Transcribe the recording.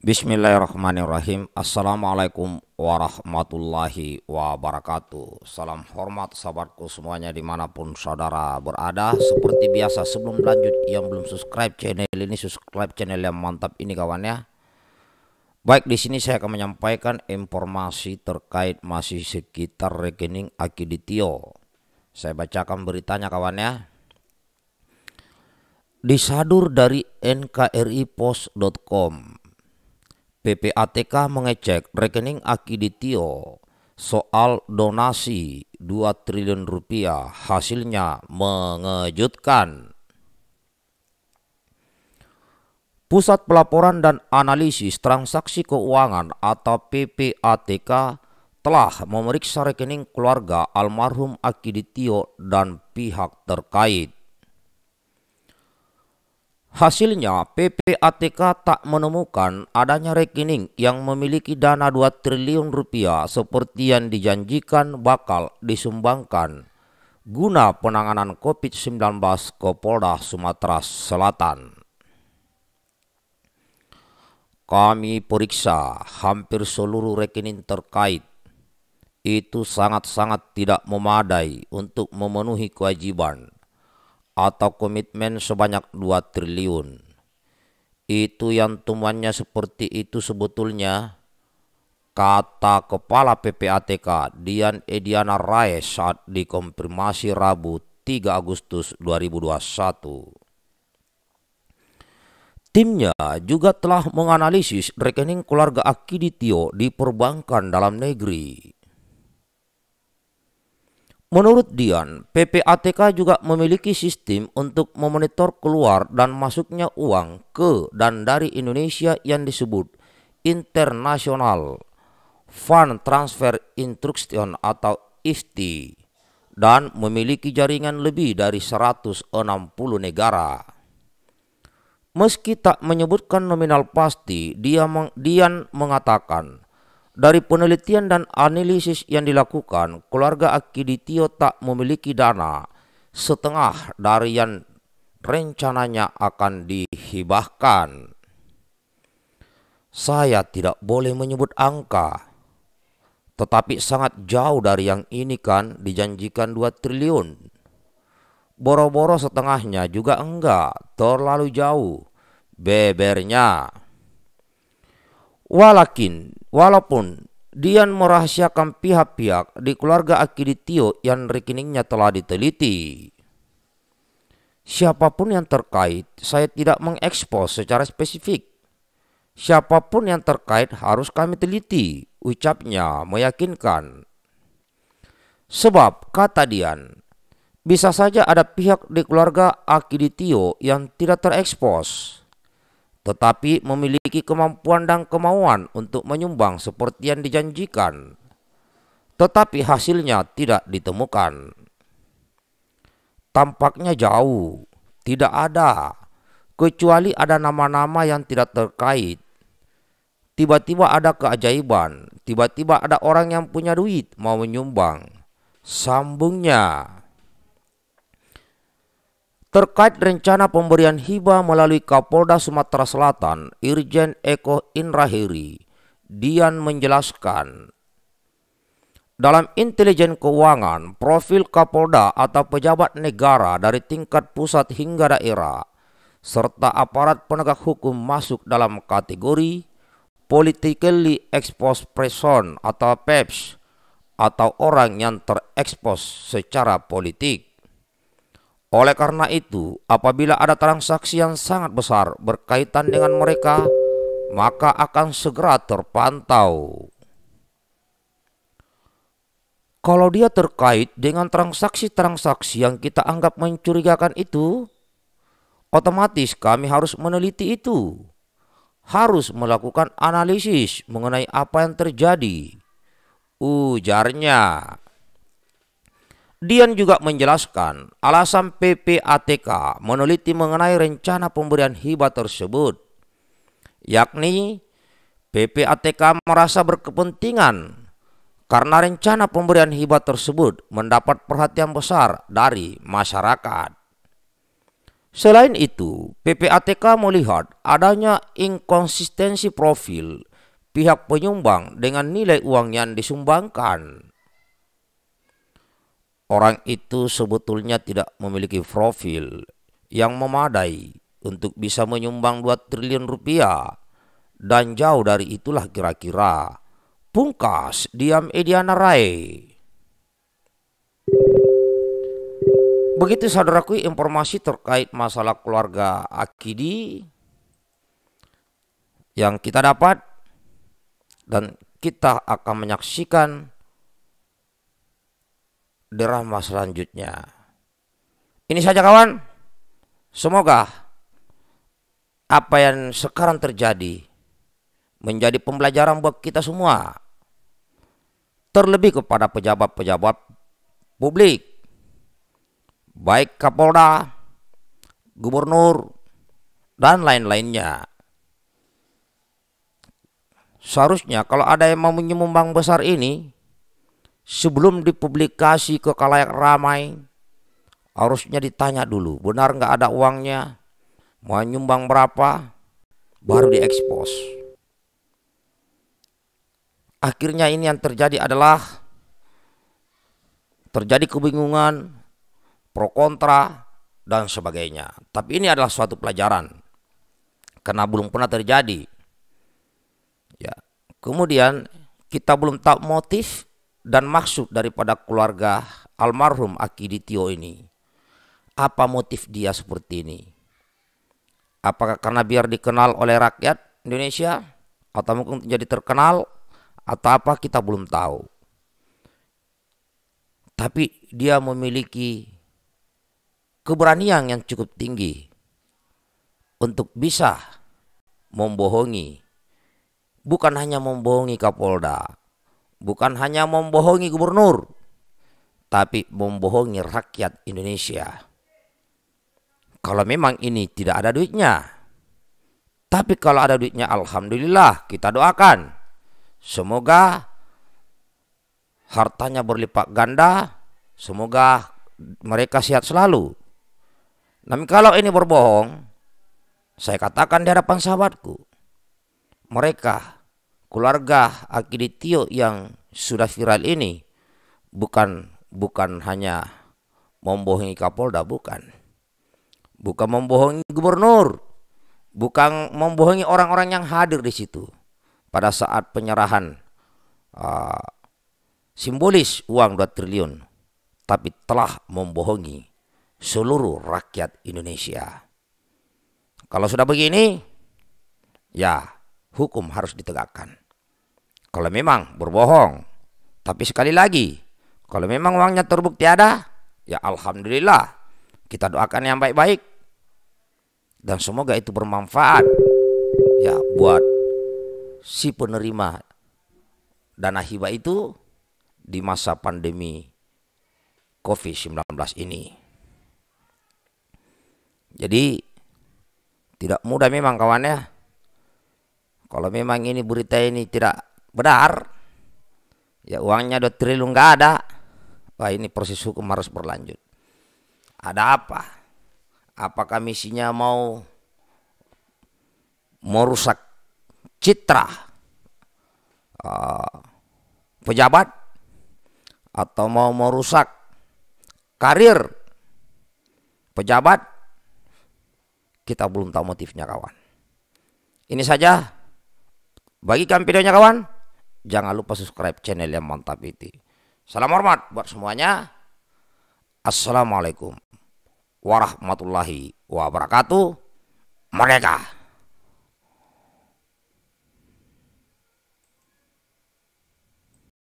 Bismillahirrahmanirrahim. Assalamualaikum warahmatullahi wabarakatuh. Salam hormat sahabatku semuanya dimanapun saudara berada. Seperti biasa sebelum lanjut yang belum subscribe channel ini subscribe channel yang mantap ini kawan ya. Baik di sini saya akan menyampaikan informasi terkait masih sekitar rekening Akiditio. Saya bacakan beritanya kawan ya disadur dari nkripos.com PPATK mengecek rekening Akiditio soal donasi 2 triliun rupiah hasilnya mengejutkan. Pusat Pelaporan dan Analisis Transaksi Keuangan atau PPATK telah memeriksa rekening keluarga almarhum Akiditio dan pihak terkait. Hasilnya, PPATK tak menemukan adanya rekening yang memiliki dana 2 triliun rupiah seperti yang dijanjikan bakal disumbangkan guna penanganan COVID-19 ke Polda Sumatera Selatan. Kami periksa hampir seluruh rekening terkait. Itu sangat-sangat tidak memadai untuk memenuhi kewajiban atau komitmen sebanyak 2 triliun. Itu yang temuannya seperti itu sebetulnya kata Kepala PPATK Dian Ediana Rae saat dikonfirmasi Rabu 3 Agustus 2021. Timnya juga telah menganalisis rekening keluarga Akiditio di perbankan dalam negeri. Menurut Dian, PPATK juga memiliki sistem untuk memonitor keluar dan masuknya uang ke dan dari Indonesia yang disebut International Fund Transfer Instruction atau IFTI dan memiliki jaringan lebih dari 160 negara. Meski tak menyebutkan nominal pasti, Dian mengatakan dari penelitian dan analisis yang dilakukan, keluarga Akiditio tak memiliki dana setengah dari yang rencananya akan dihibahkan. Saya tidak boleh menyebut angka, tetapi sangat jauh dari yang ini kan dijanjikan 2 triliun. Boro-boro setengahnya juga enggak, terlalu jauh. Bebernya. Walakin, walaupun Dian merahasiakan pihak-pihak di keluarga Akiditio yang rekeningnya telah diteliti. Siapapun yang terkait, saya tidak mengekspos secara spesifik. Siapapun yang terkait harus kami teliti, ucapnya meyakinkan. Sebab, kata Dian, bisa saja ada pihak di keluarga Akiditio yang tidak terekspos tetapi memiliki kemampuan dan kemauan untuk menyumbang seperti yang dijanjikan, tetapi hasilnya tidak ditemukan. Tampaknya jauh, tidak ada, kecuali ada nama-nama yang tidak terkait. Tiba-tiba ada keajaiban, tiba-tiba ada orang yang punya duit mau menyumbang. Sambungnya. Terkait rencana pemberian hibah melalui Kapolda Sumatera Selatan, Irjen Eko Indrahiri, Dian menjelaskan, dalam intelijen keuangan, profil Kapolda atau pejabat negara dari tingkat pusat hingga daerah, serta aparat penegak hukum masuk dalam kategori politically exposed person atau PEPS atau orang yang terekspos secara politik. Oleh karena itu, apabila ada transaksi yang sangat besar berkaitan dengan mereka, maka akan segera terpantau. Kalau dia terkait dengan transaksi-transaksi yang kita anggap mencurigakan itu, otomatis kami harus meneliti itu. Harus melakukan analisis mengenai apa yang terjadi. Ujarnya. Dian juga menjelaskan alasan PPATK meneliti mengenai rencana pemberian hibah tersebut, yakni PPATK merasa berkepentingan karena rencana pemberian hibah tersebut mendapat perhatian besar dari masyarakat. Selain itu, PPATK melihat adanya inkonsistensi profil pihak penyumbang dengan nilai uang yang disumbangkan. Orang itu sebetulnya tidak memiliki profil yang memadai untuk bisa menyumbang 2 triliun rupiah. Dan jauh dari itulah kira-kira. Pungkas diam Ediana Rai. Begitu saudaraku informasi terkait masalah keluarga Akidi yang kita dapat dan kita akan menyaksikan drama selanjutnya. Ini saja kawan. Semoga apa yang sekarang terjadi menjadi pembelajaran buat kita semua. Terlebih kepada pejabat-pejabat publik. Baik Kapolda, Gubernur, dan lain-lainnya. Seharusnya kalau ada yang mau menyumbang besar ini, sebelum dipublikasi ke kalayak ramai harusnya ditanya dulu benar nggak ada uangnya mau nyumbang berapa baru diekspos akhirnya ini yang terjadi adalah terjadi kebingungan pro kontra dan sebagainya tapi ini adalah suatu pelajaran karena belum pernah terjadi ya kemudian kita belum tahu motif dan maksud daripada keluarga almarhum Aki Akiditio ini? Apa motif dia seperti ini? Apakah karena biar dikenal oleh rakyat Indonesia atau mungkin jadi terkenal atau apa kita belum tahu. Tapi dia memiliki keberanian yang cukup tinggi untuk bisa membohongi bukan hanya membohongi Kapolda bukan hanya membohongi gubernur, tapi membohongi rakyat Indonesia. Kalau memang ini tidak ada duitnya, tapi kalau ada duitnya, alhamdulillah kita doakan. Semoga hartanya berlipat ganda, semoga mereka sehat selalu. Namun kalau ini berbohong, saya katakan di hadapan sahabatku, mereka keluarga Akiditio yang sudah viral ini bukan bukan hanya membohongi Kapolda bukan. Bukan membohongi gubernur. Bukan membohongi orang-orang yang hadir di situ pada saat penyerahan uh, simbolis uang 2 triliun tapi telah membohongi seluruh rakyat Indonesia. Kalau sudah begini, ya hukum harus ditegakkan. Kalau memang berbohong, tapi sekali lagi, kalau memang uangnya terbukti ada, ya alhamdulillah. Kita doakan yang baik-baik. Dan semoga itu bermanfaat ya buat si penerima dana hibah itu di masa pandemi COVID-19 ini. Jadi tidak mudah memang kawannya kalau memang ini berita ini tidak benar, ya uangnya dua triliun nggak ada. Wah ini proses hukum harus berlanjut. Ada apa? Apakah misinya mau merusak citra uh, pejabat atau mau merusak karir pejabat kita belum tahu motifnya kawan ini saja Bagikan videonya kawan. Jangan lupa subscribe channel yang mantap itu. Salam hormat buat semuanya. Assalamualaikum warahmatullahi wabarakatuh. Mereka.